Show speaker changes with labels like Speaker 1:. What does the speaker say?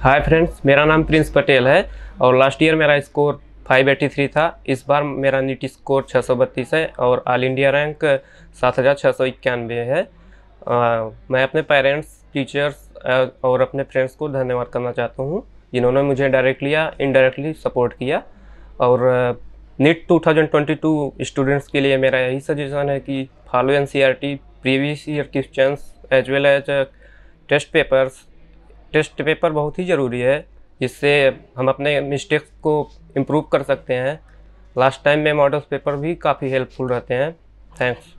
Speaker 1: hi friends मेरा नाम Prince Patel है और लास्ट ईयर मेरा स्कोर 583 था इस बार मेरा नीट स्कोर छः है और ऑल इंडिया रैंक सात है आ, मैं अपने पेरेंट्स टीचर्स और अपने फ्रेंड्स को धन्यवाद करना चाहता हूँ जिन्होंने मुझे डायरेक्टली या इनडायरेक्टली सपोर्ट किया और नीट 2022 स्टूडेंट्स के लिए मेरा यही सजेशन है कि follow N C R T previous year question as well as test papers test paper बहुत ही ज़रूरी है जिससे हम अपने मिस्टेक्स को इम्प्रूव कर सकते हैं लास्ट टाइम में मॉडल्स पेपर भी काफ़ी हेल्पफुल रहते हैं थैंक्स